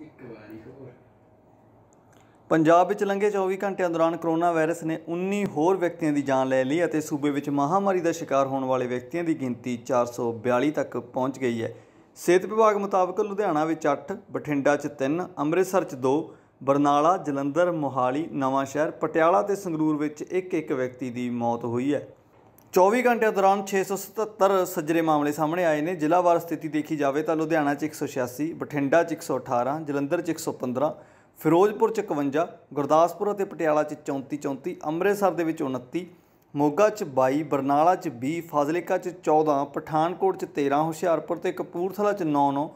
ਇੱਕ ਵਾਰੀ ਹੋਰ ਪੰਜਾਬ ਵਿੱਚ ਲੰਘੇ 24 ਘੰਟਿਆਂ ਦੌਰਾਨ ਕਰੋਨਾ ਵਾਇਰਸ ਨੇ 19 ਹੋਰ ਵਿਅਕਤੀਆਂ ਦੀ ਜਾਨ ਲੈ ਲਈ ਅਤੇ ਸੂਬੇ ਵਿੱਚ ਮਹਾਮਾਰੀ ਦਾ ਸ਼ਿਕਾਰ ਹੋਣ ਵਾਲੇ ਵਿਅਕਤੀਆਂ ਦੀ ਗਿਣਤੀ 442 ਤੱਕ ਪਹੁੰਚ ਗਈ ਹੈ ਸਿਹਤ ਵਿਭਾਗ ਮੁਤਾਬਕ ਲੁਧਿਆਣਾ ਵਿੱਚ 8 ਬਠਿੰਡਾ 'ਚ 3 ਅੰਮ੍ਰਿਤਸਰ 'ਚ 2 ਬਰਨਾਲਾ ਜਲੰਧਰ ਮੋਹਾਲੀ ਨਵਾਂ ਸ਼ਹਿਰ ਪਟਿਆਲਾ ਤੇ ਸੰਗਰੂਰ ਵਿੱਚ ਇੱਕ ਇੱਕ ਵਿਅਕਤੀ ਦੀ ਮੌਤ ਹੋਈ ਹੈ 24 ਘੰਟਿਆਂ ਦੌਰਾਨ 677 ਸੱਜਰੇ ਮਾਮਲੇ ਸਾਹਮਣੇ ਆਏ ਨੇ ਜ਼ਿਲ੍ਹਾਵਾਰ ਸਥਿਤੀ ਦੇਖੀ ਜਾਵੇ ਤਾਂ ਲੁਧਿਆਣਾ 'ਚ 186, ਬਠਿੰਡਾ 'ਚ 118, ਜਲੰਧਰ 'ਚ 115, ਫਿਰੋਜ਼ਪੁਰ 'ਚ 51, ਗੁਰਦਾਸਪੁਰ ਅਤੇ ਪਟਿਆਲਾ 'ਚ 34 34, ਅੰਮ੍ਰਿਤਸਰ ਦੇ ਵਿੱਚ 29, ਮੋਗਾ 'ਚ 22, ਬਰਨਾਲਾ 'ਚ 20, ਫਾਜ਼ਿਲਕਾ 'ਚ 14, ਪਠਾਨਕੋਟ 'ਚ 13, ਹੁਸ਼ਿਆਰਪੁਰ ਤੇ ਕਪੂਰਥਲਾ 'ਚ 9 9,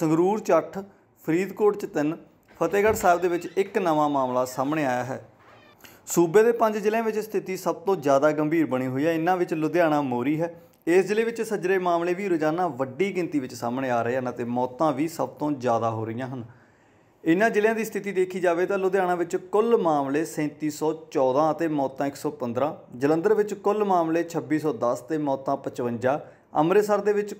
ਸੰਗਰੂਰ 'ਚ 8, ਫਰੀਦਕੋਟ 'ਚ 3, ਫਤਿਹਗੜ੍ਹ ਸਾਹਿਬ ਦੇ ਵਿੱਚ ਇੱਕ ਨਵਾਂ ਮਾਮਲਾ ਸਾਹਮਣੇ ਆਇਆ ਹੈ ਸੂਬੇ ਦੇ ਪੰਜ ਜ਼ਿਲ੍ਹਿਆਂ ਵਿੱਚ ਸਥਿਤੀ ਸਭ ਤੋਂ ਜ਼ਿਆਦਾ ਗੰਭੀਰ ਬਣੀ ਹੋਈ ਹੈ ਇਨ੍ਹਾਂ ਵਿੱਚ ਲੁਧਿਆਣਾ ਮੋਰੀ ਹੈ ਇਸ ਜ਼ਿਲ੍ਹੇ ਵਿੱਚ ਸੱਜਰੇ ਮਾਮਲੇ ਵੀ ਰੋਜ਼ਾਨਾ ਵੱਡੀ ਗਿਣਤੀ ਵਿੱਚ ਸਾਹਮਣੇ ਆ ਰਹੇ ਹਨ ਅਤੇ ਮੌਤਾਂ ਵੀ ਸਭ ਤੋਂ ਜ਼ਿਆਦਾ ਹੋ ਰਹੀਆਂ ਹਨ ਇਨ੍ਹਾਂ ਜ਼ਿਲ੍ਹਿਆਂ ਦੀ ਸਥਿਤੀ ਦੇਖੀ ਜਾਵੇ ਤਾਂ ਲੁਧਿਆਣਾ ਵਿੱਚ ਕੁੱਲ ਮਾਮਲੇ 3714 ਅਤੇ ਮੌਤਾਂ 115 ਜਲੰਧਰ ਵਿੱਚ ਕੁੱਲ ਮਾਮਲੇ 2610 ਤੇ ਮੌਤਾਂ 55 ਅੰਮ੍ਰਿਤਸਰ ਦੇ ਵਿੱਚ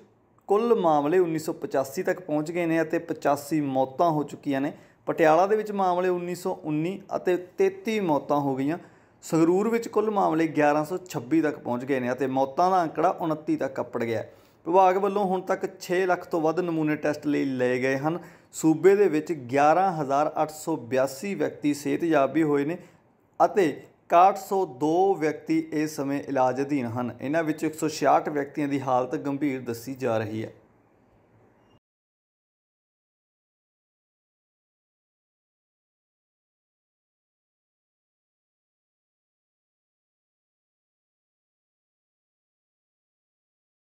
ਕੁੱਲ ਮਾਮਲੇ 1985 ਤੱਕ ਪਹੁੰਚ ਗਏ ਨੇ ਅਤੇ 85 ਮੌਤਾਂ ਹੋ ਚੁੱਕੀਆਂ ਨੇ ਪਟਿਆਲਾ ਦੇ ਵਿੱਚ ਮਾਮਲੇ 1919 ਅਤੇ 33 ਮੌਤਾਂ ਹੋ ਗਈਆਂ ਸੰਗਰੂਰ ਵਿੱਚ ਕੁੱਲ ਮਾਮਲੇ 1126 ਤੱਕ ਪਹੁੰਚ ਗਏ ਨੇ ਅਤੇ ਮੌਤਾਂ ਦਾ ਅੰਕੜਾ 29 ਤੱਕ ਕੱਪੜ ਗਿਆ ਵਿਭਾਗ ਵੱਲੋਂ ਹੁਣ ਤੱਕ 6 ਲੱਖ ਤੋਂ ਵੱਧ ਨਮੂਨੇ ਟੈਸਟ ਲਈ ਲਏ ਗਏ ਹਨ ਸੂਬੇ ਦੇ ਵਿੱਚ 11882 ਵਿਅਕਤੀ ਸਿਹਤਯਾਬੀ ਹੋਏ ਨੇ ਅਤੇ 6102 ਵਿਅਕਤੀ ਇਸ ਸਮੇਂ ਇਲਾਜ ਅਧੀਨ ਹਨ ਇਹਨਾਂ ਵਿੱਚ 166 ਵਿਅਕਤੀਆਂ ਦੀ ਹਾਲਤ ਗੰਭੀਰ ਦੱਸੀ ਜਾ ਰਹੀ ਹੈ